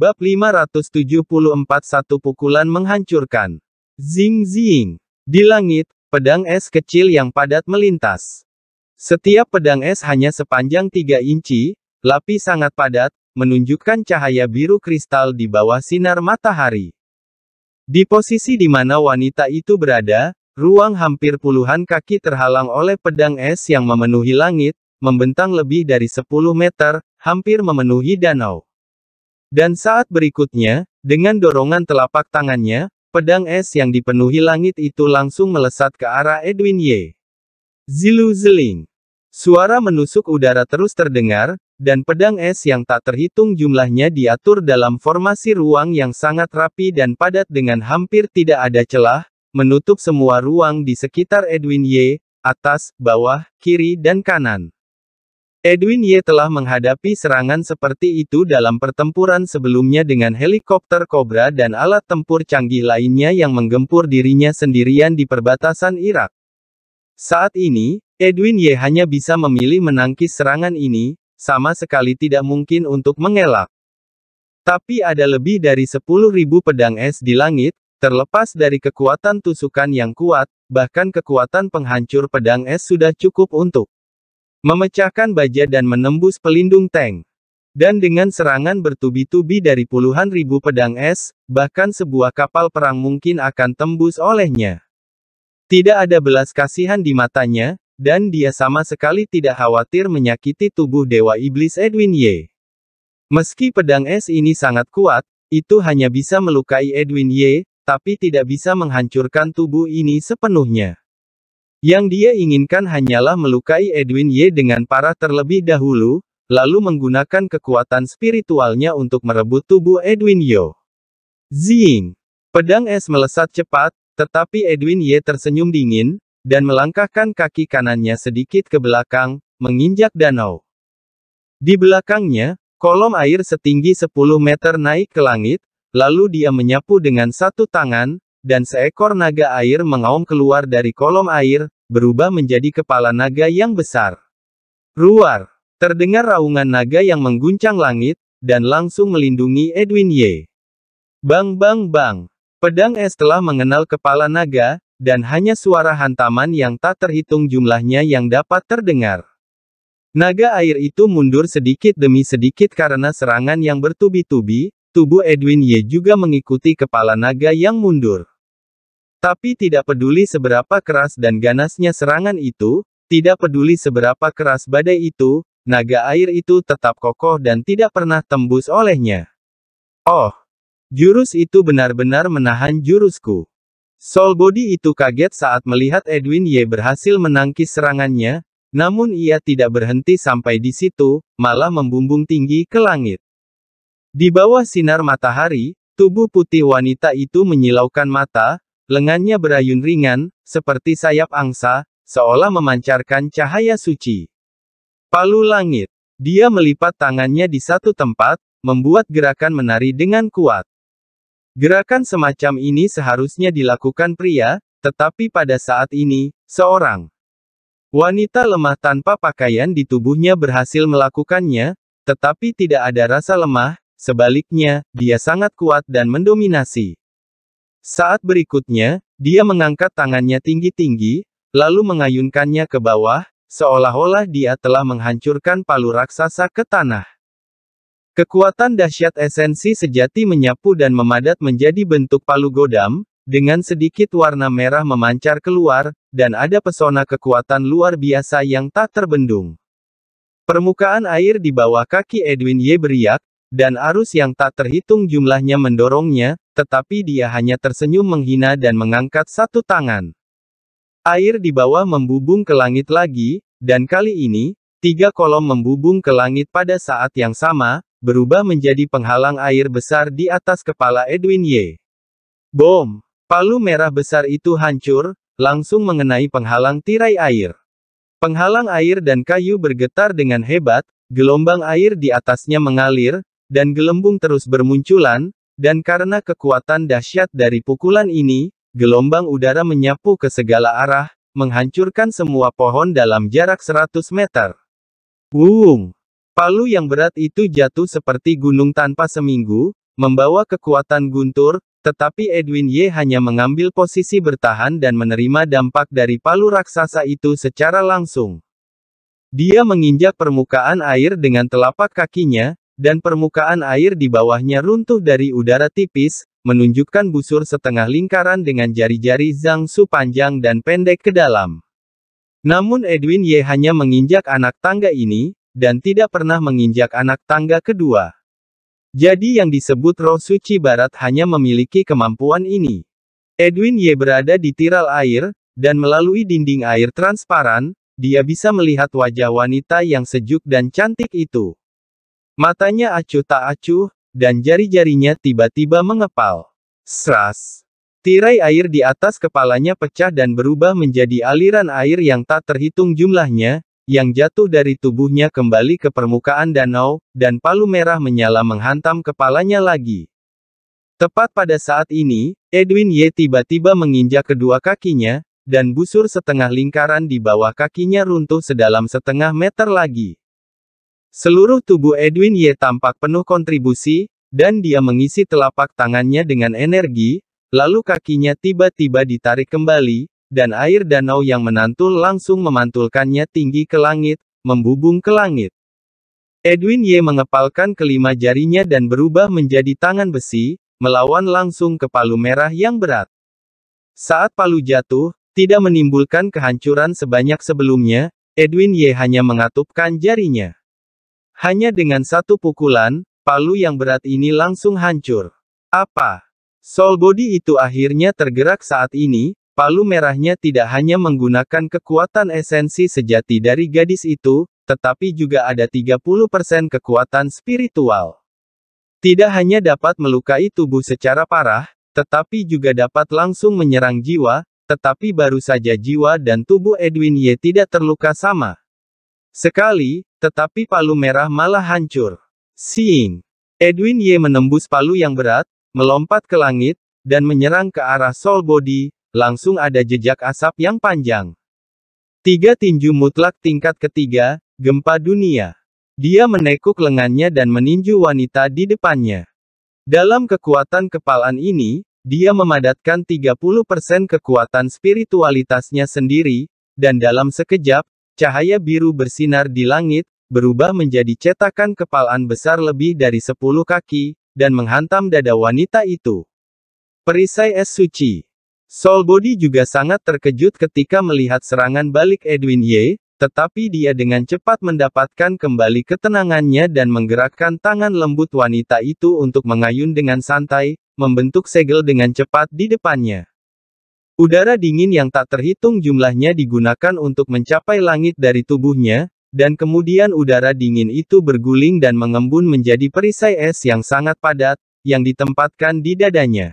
Bab 574 Satu pukulan menghancurkan. Zing zing. Di langit, pedang es kecil yang padat melintas. Setiap pedang es hanya sepanjang 3 inci, lapis sangat padat, menunjukkan cahaya biru kristal di bawah sinar matahari. Di posisi di mana wanita itu berada, ruang hampir puluhan kaki terhalang oleh pedang es yang memenuhi langit, membentang lebih dari 10 meter, hampir memenuhi danau. Dan saat berikutnya, dengan dorongan telapak tangannya, pedang es yang dipenuhi langit itu langsung melesat ke arah Edwin Ye. Zilu zeling. Suara menusuk udara terus terdengar, dan pedang es yang tak terhitung jumlahnya diatur dalam formasi ruang yang sangat rapi dan padat dengan hampir tidak ada celah, menutup semua ruang di sekitar Edwin Ye, atas, bawah, kiri dan kanan. Edwin Ye telah menghadapi serangan seperti itu dalam pertempuran sebelumnya dengan helikopter Cobra dan alat tempur canggih lainnya yang menggempur dirinya sendirian di perbatasan Irak. Saat ini, Edwin Ye hanya bisa memilih menangkis serangan ini, sama sekali tidak mungkin untuk mengelak. Tapi ada lebih dari 10.000 pedang es di langit, terlepas dari kekuatan tusukan yang kuat, bahkan kekuatan penghancur pedang es sudah cukup untuk memecahkan baja dan menembus pelindung tank. Dan dengan serangan bertubi-tubi dari puluhan ribu pedang es, bahkan sebuah kapal perang mungkin akan tembus olehnya. Tidak ada belas kasihan di matanya, dan dia sama sekali tidak khawatir menyakiti tubuh Dewa Iblis Edwin Ye. Meski pedang es ini sangat kuat, itu hanya bisa melukai Edwin Ye, tapi tidak bisa menghancurkan tubuh ini sepenuhnya. Yang dia inginkan hanyalah melukai Edwin Ye dengan parah terlebih dahulu, lalu menggunakan kekuatan spiritualnya untuk merebut tubuh Edwin Yo. Zing! Pedang es melesat cepat, tetapi Edwin Ye tersenyum dingin, dan melangkahkan kaki kanannya sedikit ke belakang, menginjak danau. Di belakangnya, kolom air setinggi 10 meter naik ke langit, lalu dia menyapu dengan satu tangan, dan seekor naga air mengaum keluar dari kolom air, berubah menjadi kepala naga yang besar. Ruar! Terdengar raungan naga yang mengguncang langit, dan langsung melindungi Edwin Ye. Bang bang bang! Pedang es telah mengenal kepala naga, dan hanya suara hantaman yang tak terhitung jumlahnya yang dapat terdengar. Naga air itu mundur sedikit demi sedikit karena serangan yang bertubi-tubi, Tubuh Edwin Ye juga mengikuti kepala naga yang mundur. Tapi tidak peduli seberapa keras dan ganasnya serangan itu, tidak peduli seberapa keras badai itu, naga air itu tetap kokoh dan tidak pernah tembus olehnya. Oh, jurus itu benar-benar menahan jurusku. Soul Body itu kaget saat melihat Edwin Ye berhasil menangkis serangannya, namun ia tidak berhenti sampai di situ, malah membumbung tinggi ke langit. Di bawah sinar matahari, tubuh putih wanita itu menyilaukan mata, lengannya berayun ringan, seperti sayap angsa, seolah memancarkan cahaya suci. Palu langit. Dia melipat tangannya di satu tempat, membuat gerakan menari dengan kuat. Gerakan semacam ini seharusnya dilakukan pria, tetapi pada saat ini, seorang wanita lemah tanpa pakaian di tubuhnya berhasil melakukannya, tetapi tidak ada rasa lemah, Sebaliknya, dia sangat kuat dan mendominasi. Saat berikutnya, dia mengangkat tangannya tinggi-tinggi, lalu mengayunkannya ke bawah, seolah-olah dia telah menghancurkan palu raksasa ke tanah. Kekuatan dahsyat esensi sejati menyapu dan memadat menjadi bentuk palu godam, dengan sedikit warna merah memancar keluar, dan ada pesona kekuatan luar biasa yang tak terbendung. Permukaan air di bawah kaki Edwin Ye beriak, dan arus yang tak terhitung jumlahnya mendorongnya, tetapi dia hanya tersenyum menghina dan mengangkat satu tangan. Air di bawah membubung ke langit lagi, dan kali ini, tiga kolom membubung ke langit pada saat yang sama, berubah menjadi penghalang air besar di atas kepala Edwin Ye. Bom! Palu merah besar itu hancur, langsung mengenai penghalang tirai air. Penghalang air dan kayu bergetar dengan hebat, gelombang air di atasnya mengalir, dan gelembung terus bermunculan, dan karena kekuatan dahsyat dari pukulan ini, gelombang udara menyapu ke segala arah, menghancurkan semua pohon dalam jarak 100 meter. Wung! Palu yang berat itu jatuh seperti gunung tanpa seminggu, membawa kekuatan guntur, tetapi Edwin Ye hanya mengambil posisi bertahan dan menerima dampak dari palu raksasa itu secara langsung. Dia menginjak permukaan air dengan telapak kakinya, dan permukaan air di bawahnya runtuh dari udara tipis, menunjukkan busur setengah lingkaran dengan jari-jari Zhang Su panjang dan pendek ke dalam. Namun Edwin Ye hanya menginjak anak tangga ini, dan tidak pernah menginjak anak tangga kedua. Jadi yang disebut roh suci barat hanya memiliki kemampuan ini. Edwin Ye berada di tiral air, dan melalui dinding air transparan, dia bisa melihat wajah wanita yang sejuk dan cantik itu. Matanya acuh tak acuh, dan jari-jarinya tiba-tiba mengepal. Sras. Tirai air di atas kepalanya pecah dan berubah menjadi aliran air yang tak terhitung jumlahnya, yang jatuh dari tubuhnya kembali ke permukaan danau, dan palu merah menyala menghantam kepalanya lagi. Tepat pada saat ini, Edwin Ye tiba-tiba menginjak kedua kakinya, dan busur setengah lingkaran di bawah kakinya runtuh sedalam setengah meter lagi. Seluruh tubuh Edwin Ye tampak penuh kontribusi, dan dia mengisi telapak tangannya dengan energi, lalu kakinya tiba-tiba ditarik kembali, dan air danau yang menantul langsung memantulkannya tinggi ke langit, membubung ke langit. Edwin Ye mengepalkan kelima jarinya dan berubah menjadi tangan besi, melawan langsung ke palu merah yang berat. Saat palu jatuh, tidak menimbulkan kehancuran sebanyak sebelumnya, Edwin Ye hanya mengatupkan jarinya. Hanya dengan satu pukulan, palu yang berat ini langsung hancur. Apa? Soul body itu akhirnya tergerak saat ini, palu merahnya tidak hanya menggunakan kekuatan esensi sejati dari gadis itu, tetapi juga ada 30% kekuatan spiritual. Tidak hanya dapat melukai tubuh secara parah, tetapi juga dapat langsung menyerang jiwa, tetapi baru saja jiwa dan tubuh Edwin Ye tidak terluka sama. Sekali, tetapi palu merah malah hancur. Seeing Edwin Ye menembus palu yang berat, melompat ke langit, dan menyerang ke arah Soul Body, langsung ada jejak asap yang panjang. Tiga tinju mutlak tingkat ketiga, gempa dunia. Dia menekuk lengannya dan meninju wanita di depannya. Dalam kekuatan kepalan ini, dia memadatkan 30% kekuatan spiritualitasnya sendiri, dan dalam sekejap, Cahaya biru bersinar di langit, berubah menjadi cetakan kepalaan besar lebih dari sepuluh kaki, dan menghantam dada wanita itu. Perisai es suci. Soul Body juga sangat terkejut ketika melihat serangan balik Edwin Ye, tetapi dia dengan cepat mendapatkan kembali ketenangannya dan menggerakkan tangan lembut wanita itu untuk mengayun dengan santai, membentuk segel dengan cepat di depannya. Udara dingin yang tak terhitung jumlahnya digunakan untuk mencapai langit dari tubuhnya, dan kemudian udara dingin itu berguling dan mengembun menjadi perisai es yang sangat padat, yang ditempatkan di dadanya.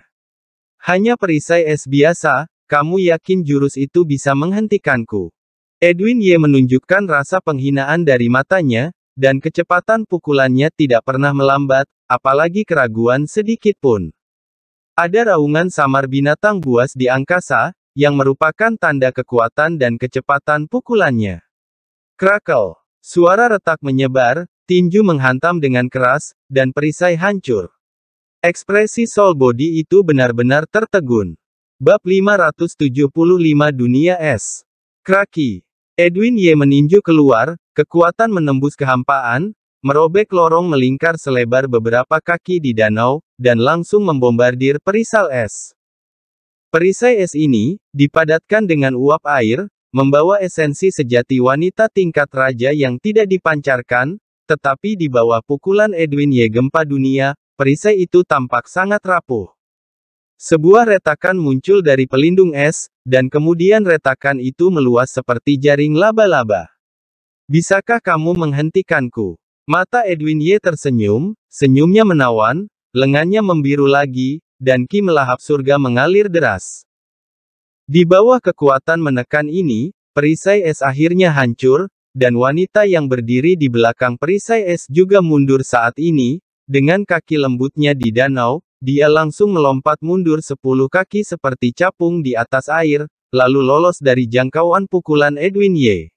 Hanya perisai es biasa, kamu yakin jurus itu bisa menghentikanku. Edwin Ye menunjukkan rasa penghinaan dari matanya, dan kecepatan pukulannya tidak pernah melambat, apalagi keraguan sedikit pun. Ada raungan samar binatang buas di angkasa, yang merupakan tanda kekuatan dan kecepatan pukulannya. Krakel. Suara retak menyebar, tinju menghantam dengan keras, dan perisai hancur. Ekspresi Soul Body itu benar-benar tertegun. Bab 575 Dunia Es. Kraki. Edwin Ye meninju keluar, kekuatan menembus kehampaan, merobek lorong melingkar selebar beberapa kaki di danau, dan langsung membombardir perisal es. Perisai es ini, dipadatkan dengan uap air, membawa esensi sejati wanita tingkat raja yang tidak dipancarkan, tetapi di bawah pukulan Edwin Y. Gempa Dunia, perisai itu tampak sangat rapuh. Sebuah retakan muncul dari pelindung es, dan kemudian retakan itu meluas seperti jaring laba-laba. Bisakah kamu menghentikanku? Mata Edwin Ye tersenyum, senyumnya menawan, lengannya membiru lagi, dan ki melahap surga mengalir deras. Di bawah kekuatan menekan ini, perisai es akhirnya hancur, dan wanita yang berdiri di belakang perisai es juga mundur saat ini, dengan kaki lembutnya di danau, dia langsung melompat mundur sepuluh kaki seperti capung di atas air, lalu lolos dari jangkauan pukulan Edwin Ye.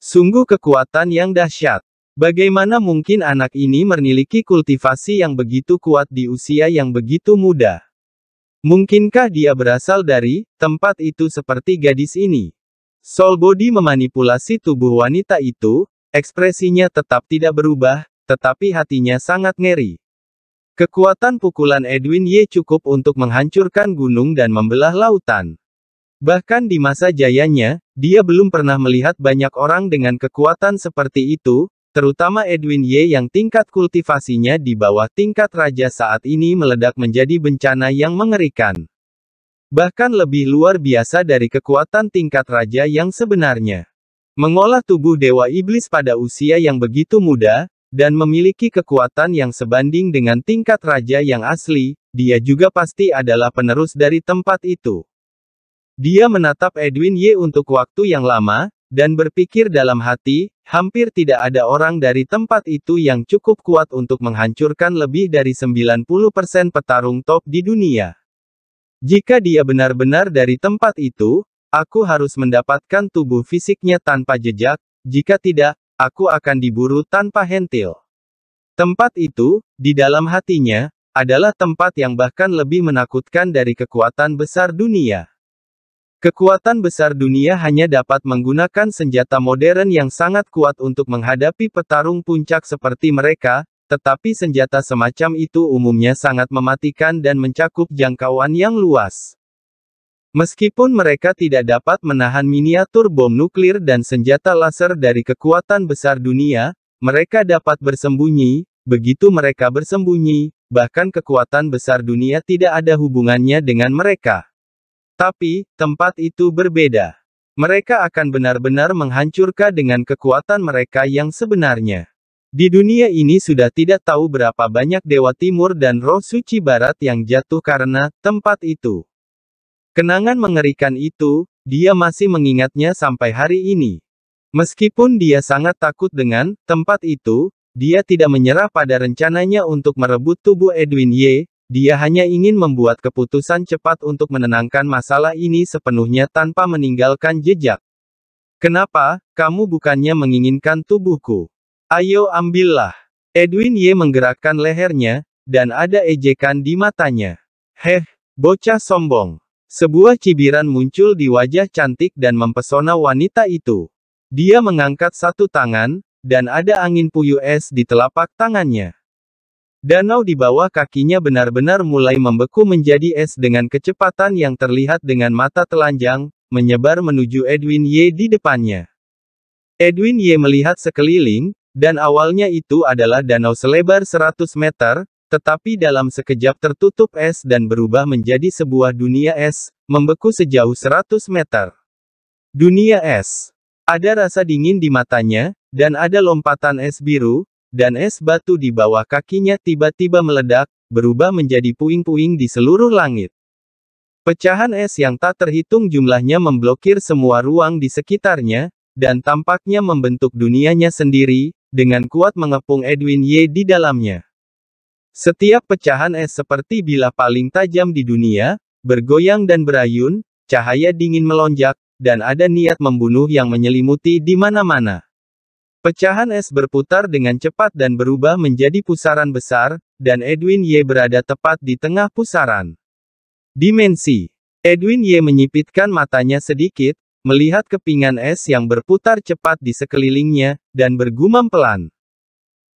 Sungguh kekuatan yang dahsyat. Bagaimana mungkin anak ini memiliki kultivasi yang begitu kuat di usia yang begitu muda? Mungkinkah dia berasal dari tempat itu seperti gadis ini? body memanipulasi tubuh wanita itu, ekspresinya tetap tidak berubah, tetapi hatinya sangat ngeri. Kekuatan pukulan Edwin Ye cukup untuk menghancurkan gunung dan membelah lautan. Bahkan di masa jayanya, dia belum pernah melihat banyak orang dengan kekuatan seperti itu, terutama Edwin Y yang tingkat kultivasinya di bawah tingkat raja saat ini meledak menjadi bencana yang mengerikan. Bahkan lebih luar biasa dari kekuatan tingkat raja yang sebenarnya. Mengolah tubuh Dewa Iblis pada usia yang begitu muda, dan memiliki kekuatan yang sebanding dengan tingkat raja yang asli, dia juga pasti adalah penerus dari tempat itu. Dia menatap Edwin Y untuk waktu yang lama, dan berpikir dalam hati, hampir tidak ada orang dari tempat itu yang cukup kuat untuk menghancurkan lebih dari 90% petarung top di dunia. Jika dia benar-benar dari tempat itu, aku harus mendapatkan tubuh fisiknya tanpa jejak, jika tidak, aku akan diburu tanpa hentil. Tempat itu, di dalam hatinya, adalah tempat yang bahkan lebih menakutkan dari kekuatan besar dunia. Kekuatan besar dunia hanya dapat menggunakan senjata modern yang sangat kuat untuk menghadapi petarung puncak seperti mereka, tetapi senjata semacam itu umumnya sangat mematikan dan mencakup jangkauan yang luas. Meskipun mereka tidak dapat menahan miniatur bom nuklir dan senjata laser dari kekuatan besar dunia, mereka dapat bersembunyi, begitu mereka bersembunyi, bahkan kekuatan besar dunia tidak ada hubungannya dengan mereka. Tapi, tempat itu berbeda. Mereka akan benar-benar menghancurkan dengan kekuatan mereka yang sebenarnya. Di dunia ini sudah tidak tahu berapa banyak Dewa Timur dan Roh Suci Barat yang jatuh karena tempat itu. Kenangan mengerikan itu, dia masih mengingatnya sampai hari ini. Meskipun dia sangat takut dengan tempat itu, dia tidak menyerah pada rencananya untuk merebut tubuh Edwin Ye. Dia hanya ingin membuat keputusan cepat untuk menenangkan masalah ini sepenuhnya tanpa meninggalkan jejak. Kenapa, kamu bukannya menginginkan tubuhku? Ayo ambillah. Edwin Ye menggerakkan lehernya, dan ada ejekan di matanya. Heh, bocah sombong. Sebuah cibiran muncul di wajah cantik dan mempesona wanita itu. Dia mengangkat satu tangan, dan ada angin puyuh es di telapak tangannya. Danau di bawah kakinya benar-benar mulai membeku menjadi es dengan kecepatan yang terlihat dengan mata telanjang, menyebar menuju Edwin Ye di depannya. Edwin Ye melihat sekeliling, dan awalnya itu adalah danau selebar 100 meter, tetapi dalam sekejap tertutup es dan berubah menjadi sebuah dunia es, membeku sejauh 100 meter. Dunia es. Ada rasa dingin di matanya, dan ada lompatan es biru, dan es batu di bawah kakinya tiba-tiba meledak, berubah menjadi puing-puing di seluruh langit. Pecahan es yang tak terhitung jumlahnya memblokir semua ruang di sekitarnya, dan tampaknya membentuk dunianya sendiri, dengan kuat mengepung Edwin Ye di dalamnya. Setiap pecahan es seperti bila paling tajam di dunia, bergoyang dan berayun, cahaya dingin melonjak, dan ada niat membunuh yang menyelimuti di mana-mana. Pecahan es berputar dengan cepat dan berubah menjadi pusaran besar, dan Edwin Y berada tepat di tengah pusaran. Dimensi Edwin Y menyipitkan matanya sedikit, melihat kepingan es yang berputar cepat di sekelilingnya, dan bergumam pelan.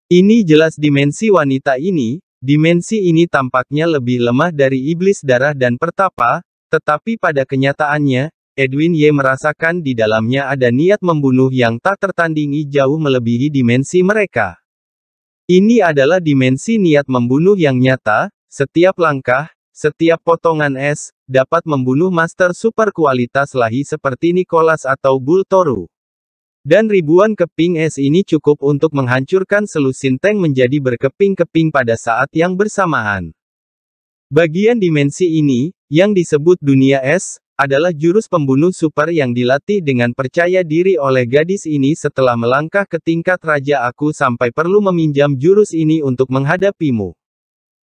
Ini jelas dimensi wanita ini, dimensi ini tampaknya lebih lemah dari iblis darah dan pertapa, tetapi pada kenyataannya, Edwin Y merasakan di dalamnya ada niat membunuh yang tak tertandingi jauh melebihi dimensi mereka. Ini adalah dimensi niat membunuh yang nyata, setiap langkah, setiap potongan es, dapat membunuh master super kualitas lahi seperti Nicholas atau Bultoru. Dan ribuan keping es ini cukup untuk menghancurkan selusin tank menjadi berkeping-keping pada saat yang bersamaan. Bagian dimensi ini, yang disebut dunia es, adalah jurus pembunuh super yang dilatih dengan percaya diri oleh gadis ini setelah melangkah ke tingkat raja aku sampai perlu meminjam jurus ini untuk menghadapimu.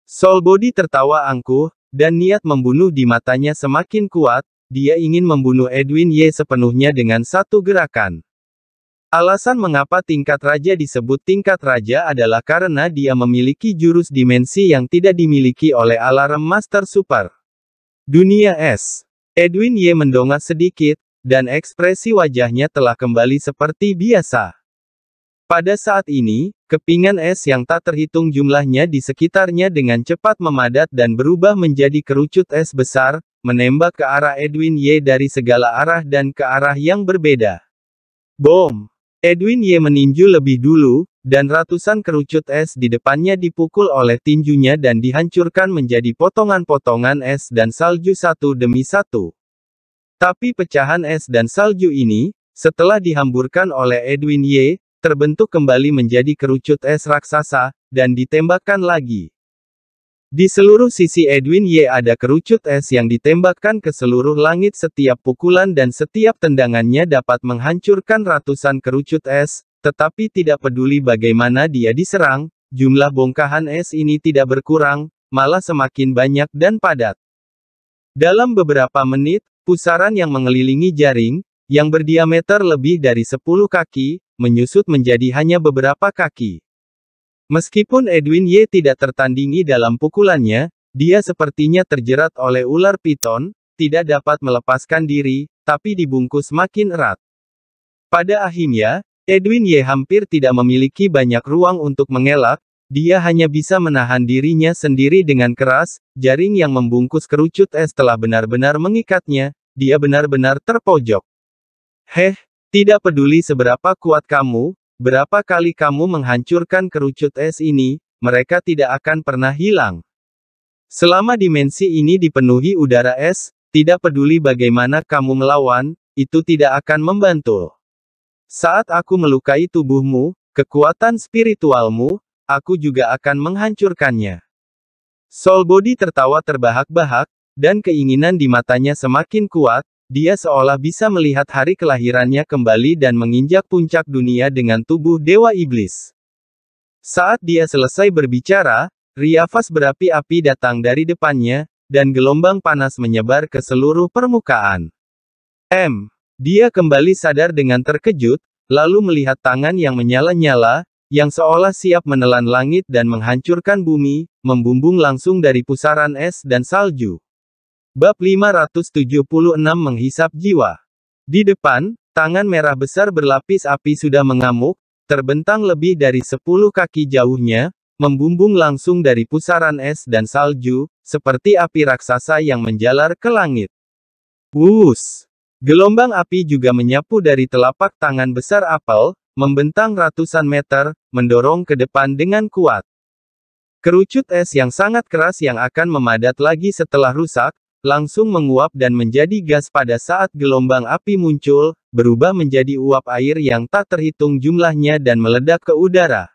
Soul Body tertawa angkuh, dan niat membunuh di matanya semakin kuat, dia ingin membunuh Edwin Ye sepenuhnya dengan satu gerakan. Alasan mengapa tingkat raja disebut tingkat raja adalah karena dia memiliki jurus dimensi yang tidak dimiliki oleh alarm master super. Dunia es Edwin Ye mendongak sedikit, dan ekspresi wajahnya telah kembali seperti biasa. Pada saat ini, kepingan es yang tak terhitung jumlahnya di sekitarnya dengan cepat memadat dan berubah menjadi kerucut es besar, menembak ke arah Edwin Ye dari segala arah dan ke arah yang berbeda. Bom! Edwin Ye meninju lebih dulu, dan ratusan kerucut es di depannya dipukul oleh tinjunya dan dihancurkan menjadi potongan-potongan es dan salju satu demi satu. Tapi pecahan es dan salju ini, setelah dihamburkan oleh Edwin Ye, terbentuk kembali menjadi kerucut es raksasa, dan ditembakkan lagi. Di seluruh sisi Edwin Y ada kerucut es yang ditembakkan ke seluruh langit setiap pukulan dan setiap tendangannya dapat menghancurkan ratusan kerucut es, tetapi tidak peduli bagaimana dia diserang, jumlah bongkahan es ini tidak berkurang, malah semakin banyak dan padat. Dalam beberapa menit, pusaran yang mengelilingi jaring, yang berdiameter lebih dari 10 kaki, menyusut menjadi hanya beberapa kaki. Meskipun Edwin Ye tidak tertandingi dalam pukulannya, dia sepertinya terjerat oleh ular piton, tidak dapat melepaskan diri, tapi dibungkus makin erat. Pada akhirnya, Edwin Ye hampir tidak memiliki banyak ruang untuk mengelak, dia hanya bisa menahan dirinya sendiri dengan keras, jaring yang membungkus kerucut es telah benar-benar mengikatnya, dia benar-benar terpojok. Heh, tidak peduli seberapa kuat kamu, Berapa kali kamu menghancurkan kerucut es ini, mereka tidak akan pernah hilang. Selama dimensi ini dipenuhi udara es, tidak peduli bagaimana kamu melawan, itu tidak akan membantu. Saat aku melukai tubuhmu, kekuatan spiritualmu, aku juga akan menghancurkannya. Soul Body tertawa terbahak-bahak, dan keinginan di matanya semakin kuat, dia seolah bisa melihat hari kelahirannya kembali dan menginjak puncak dunia dengan tubuh Dewa Iblis. Saat dia selesai berbicara, riafas berapi-api datang dari depannya, dan gelombang panas menyebar ke seluruh permukaan. M. Dia kembali sadar dengan terkejut, lalu melihat tangan yang menyala-nyala, yang seolah siap menelan langit dan menghancurkan bumi, membumbung langsung dari pusaran es dan salju. Bab 576 Menghisap Jiwa Di depan, tangan merah besar berlapis api sudah mengamuk, terbentang lebih dari 10 kaki jauhnya, membumbung langsung dari pusaran es dan salju, seperti api raksasa yang menjalar ke langit. Wus! Gelombang api juga menyapu dari telapak tangan besar apel, membentang ratusan meter, mendorong ke depan dengan kuat. Kerucut es yang sangat keras yang akan memadat lagi setelah rusak, langsung menguap dan menjadi gas pada saat gelombang api muncul, berubah menjadi uap air yang tak terhitung jumlahnya dan meledak ke udara.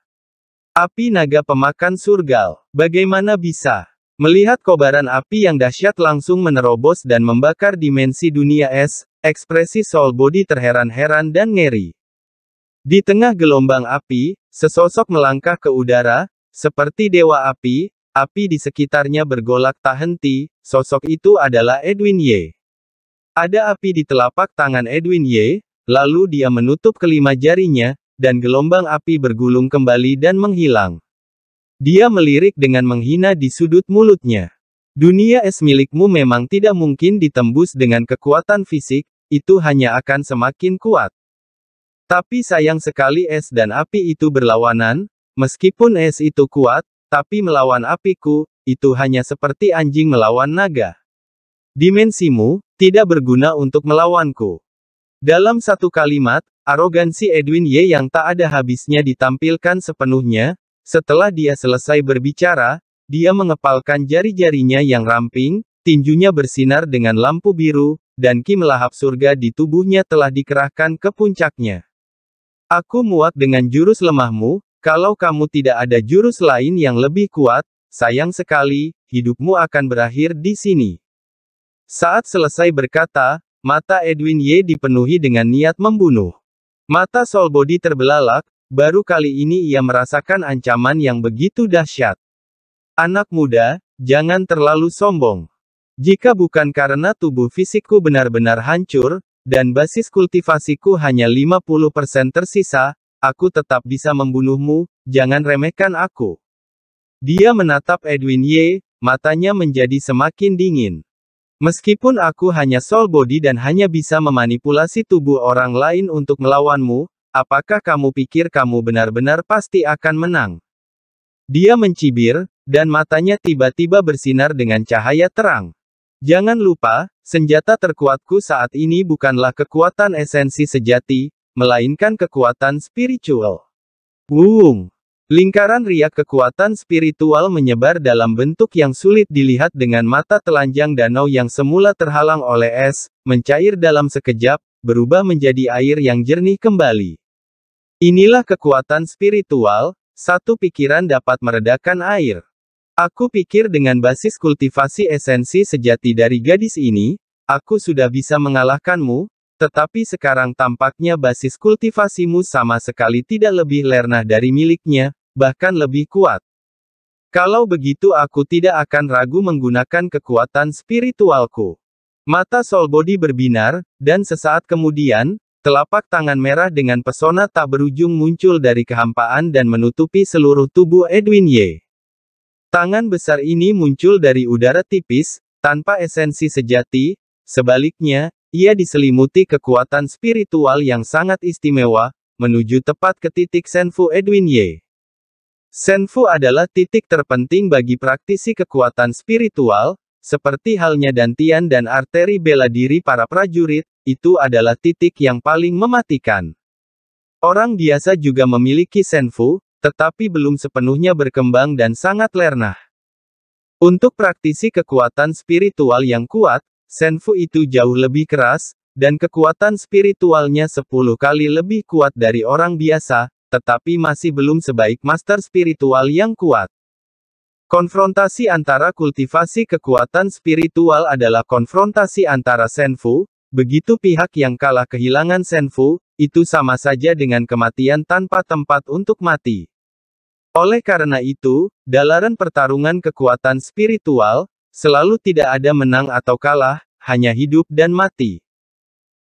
Api naga pemakan surgal. Bagaimana bisa? Melihat kobaran api yang dahsyat langsung menerobos dan membakar dimensi dunia es, ekspresi Soul Body terheran-heran dan ngeri. Di tengah gelombang api, sesosok melangkah ke udara, seperti dewa api, Api di sekitarnya bergolak tak henti, sosok itu adalah Edwin Ye. Ada api di telapak tangan Edwin Ye. lalu dia menutup kelima jarinya, dan gelombang api bergulung kembali dan menghilang. Dia melirik dengan menghina di sudut mulutnya. Dunia es milikmu memang tidak mungkin ditembus dengan kekuatan fisik, itu hanya akan semakin kuat. Tapi sayang sekali es dan api itu berlawanan, meskipun es itu kuat, tapi melawan apiku, itu hanya seperti anjing melawan naga. Dimensimu, tidak berguna untuk melawanku. Dalam satu kalimat, arogansi Edwin Y yang tak ada habisnya ditampilkan sepenuhnya, setelah dia selesai berbicara, dia mengepalkan jari-jarinya yang ramping, tinjunya bersinar dengan lampu biru, dan ki melahap surga di tubuhnya telah dikerahkan ke puncaknya. Aku muak dengan jurus lemahmu, kalau kamu tidak ada jurus lain yang lebih kuat, sayang sekali, hidupmu akan berakhir di sini. Saat selesai berkata, mata Edwin Ye dipenuhi dengan niat membunuh. Mata Solbody terbelalak, baru kali ini ia merasakan ancaman yang begitu dahsyat. Anak muda, jangan terlalu sombong. Jika bukan karena tubuh fisikku benar-benar hancur, dan basis kultivasiku hanya 50% tersisa, Aku tetap bisa membunuhmu, jangan remehkan aku. Dia menatap Edwin Ye, matanya menjadi semakin dingin. Meskipun aku hanya soul body dan hanya bisa memanipulasi tubuh orang lain untuk melawanmu, apakah kamu pikir kamu benar-benar pasti akan menang? Dia mencibir, dan matanya tiba-tiba bersinar dengan cahaya terang. Jangan lupa, senjata terkuatku saat ini bukanlah kekuatan esensi sejati, melainkan kekuatan spiritual. Wuung. Lingkaran riak kekuatan spiritual menyebar dalam bentuk yang sulit dilihat dengan mata telanjang danau yang semula terhalang oleh es, mencair dalam sekejap, berubah menjadi air yang jernih kembali. Inilah kekuatan spiritual, satu pikiran dapat meredakan air. Aku pikir dengan basis kultivasi esensi sejati dari gadis ini, aku sudah bisa mengalahkanmu, tetapi sekarang tampaknya basis kultivasimu sama sekali tidak lebih lernah dari miliknya, bahkan lebih kuat. Kalau begitu aku tidak akan ragu menggunakan kekuatan spiritualku. Mata body berbinar, dan sesaat kemudian, telapak tangan merah dengan pesona tak berujung muncul dari kehampaan dan menutupi seluruh tubuh Edwin Ye. Tangan besar ini muncul dari udara tipis, tanpa esensi sejati, sebaliknya, ia diselimuti kekuatan spiritual yang sangat istimewa, menuju tepat ke titik Senfu Edwin Ye. Senfu adalah titik terpenting bagi praktisi kekuatan spiritual, seperti halnya dantian dan arteri bela diri para prajurit, itu adalah titik yang paling mematikan. Orang biasa juga memiliki senfu, tetapi belum sepenuhnya berkembang dan sangat lernah. Untuk praktisi kekuatan spiritual yang kuat, Senfu itu jauh lebih keras, dan kekuatan spiritualnya 10 kali lebih kuat dari orang biasa, tetapi masih belum sebaik master spiritual yang kuat. Konfrontasi antara kultivasi kekuatan spiritual adalah konfrontasi antara Senfu, begitu pihak yang kalah kehilangan Senfu, itu sama saja dengan kematian tanpa tempat untuk mati. Oleh karena itu, dalaran pertarungan kekuatan spiritual, Selalu tidak ada menang atau kalah, hanya hidup dan mati.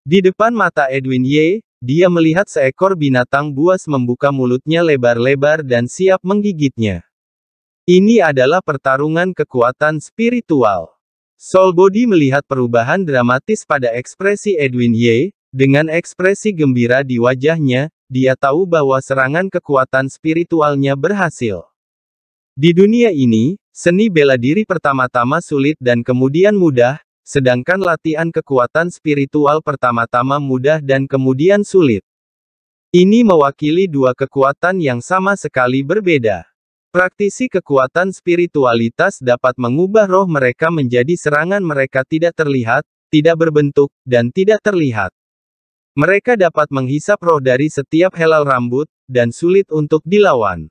Di depan mata Edwin Ye, dia melihat seekor binatang buas membuka mulutnya lebar-lebar dan siap menggigitnya. Ini adalah pertarungan kekuatan spiritual. Soul Body melihat perubahan dramatis pada ekspresi Edwin Ye, dengan ekspresi gembira di wajahnya, dia tahu bahwa serangan kekuatan spiritualnya berhasil. Di dunia ini, seni bela diri pertama-tama sulit dan kemudian mudah, sedangkan latihan kekuatan spiritual pertama-tama mudah dan kemudian sulit. Ini mewakili dua kekuatan yang sama sekali berbeda. Praktisi kekuatan spiritualitas dapat mengubah roh mereka menjadi serangan mereka tidak terlihat, tidak berbentuk, dan tidak terlihat. Mereka dapat menghisap roh dari setiap helal rambut, dan sulit untuk dilawan.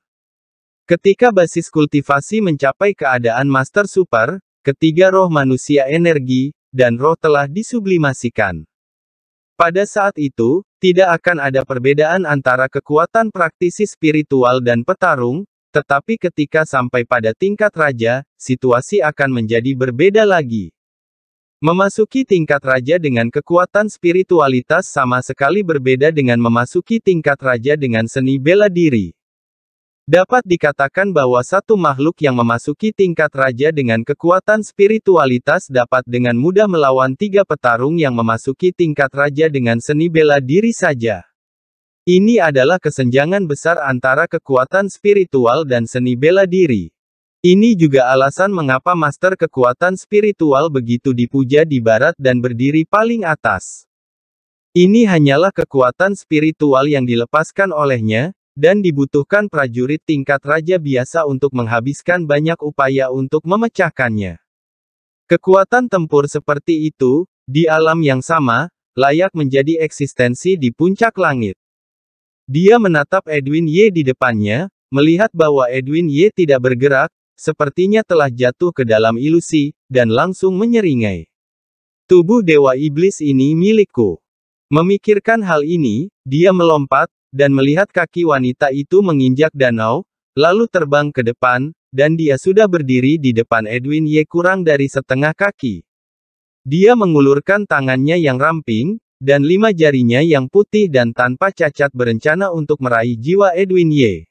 Ketika basis kultivasi mencapai keadaan master super, ketiga roh manusia energi, dan roh telah disublimasikan. Pada saat itu, tidak akan ada perbedaan antara kekuatan praktisi spiritual dan petarung, tetapi ketika sampai pada tingkat raja, situasi akan menjadi berbeda lagi. Memasuki tingkat raja dengan kekuatan spiritualitas sama sekali berbeda dengan memasuki tingkat raja dengan seni bela diri. Dapat dikatakan bahwa satu makhluk yang memasuki tingkat raja dengan kekuatan spiritualitas dapat dengan mudah melawan tiga petarung yang memasuki tingkat raja dengan seni bela diri saja. Ini adalah kesenjangan besar antara kekuatan spiritual dan seni bela diri. Ini juga alasan mengapa master kekuatan spiritual begitu dipuja di barat dan berdiri paling atas. Ini hanyalah kekuatan spiritual yang dilepaskan olehnya, dan dibutuhkan prajurit tingkat raja biasa untuk menghabiskan banyak upaya untuk memecahkannya. Kekuatan tempur seperti itu, di alam yang sama, layak menjadi eksistensi di puncak langit. Dia menatap Edwin Ye di depannya, melihat bahwa Edwin Ye tidak bergerak, sepertinya telah jatuh ke dalam ilusi, dan langsung menyeringai. Tubuh Dewa Iblis ini milikku. Memikirkan hal ini, dia melompat, dan melihat kaki wanita itu menginjak danau, lalu terbang ke depan, dan dia sudah berdiri di depan Edwin Ye kurang dari setengah kaki. Dia mengulurkan tangannya yang ramping, dan lima jarinya yang putih dan tanpa cacat berencana untuk meraih jiwa Edwin Ye.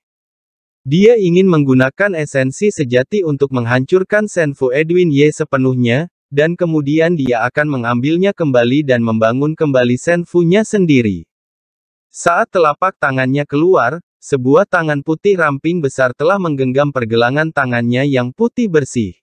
Dia ingin menggunakan esensi sejati untuk menghancurkan Senfu Edwin Ye sepenuhnya, dan kemudian dia akan mengambilnya kembali dan membangun kembali Senfunya sendiri. Saat telapak tangannya keluar, sebuah tangan putih ramping besar telah menggenggam pergelangan tangannya yang putih bersih.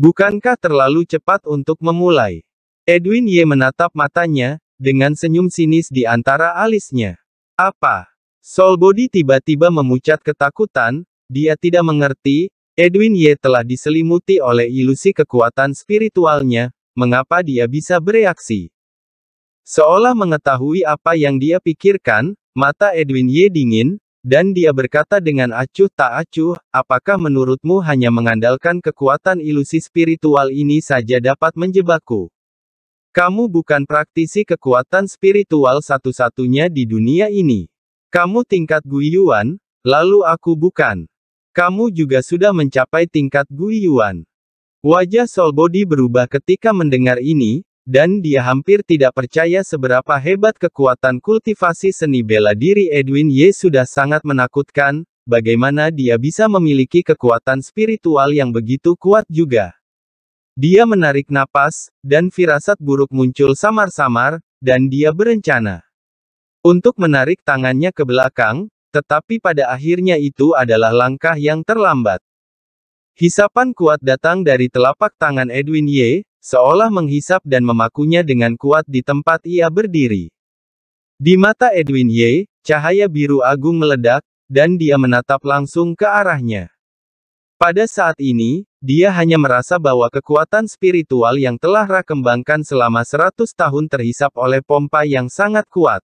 Bukankah terlalu cepat untuk memulai? Edwin Ye menatap matanya, dengan senyum sinis di antara alisnya. Apa? Solbody tiba-tiba memucat ketakutan, dia tidak mengerti, Edwin Ye telah diselimuti oleh ilusi kekuatan spiritualnya, mengapa dia bisa bereaksi. Seolah mengetahui apa yang dia pikirkan, mata Edwin Ye dingin, dan dia berkata dengan acuh tak acuh, apakah menurutmu hanya mengandalkan kekuatan ilusi spiritual ini saja dapat menjebakku? Kamu bukan praktisi kekuatan spiritual satu-satunya di dunia ini. Kamu tingkat Guiyuan, lalu aku bukan. Kamu juga sudah mencapai tingkat Guiyuan. Wajah Solbody berubah ketika mendengar ini, dan dia hampir tidak percaya seberapa hebat kekuatan kultivasi seni bela diri Edwin Ye sudah sangat menakutkan, bagaimana dia bisa memiliki kekuatan spiritual yang begitu kuat juga. Dia menarik napas, dan firasat buruk muncul samar-samar, dan dia berencana untuk menarik tangannya ke belakang, tetapi pada akhirnya itu adalah langkah yang terlambat. Hisapan kuat datang dari telapak tangan Edwin Ye, seolah menghisap dan memakunya dengan kuat di tempat ia berdiri. Di mata Edwin Ye, cahaya biru agung meledak, dan dia menatap langsung ke arahnya. Pada saat ini, dia hanya merasa bahwa kekuatan spiritual yang telah rakembangkan selama seratus tahun terhisap oleh pompa yang sangat kuat.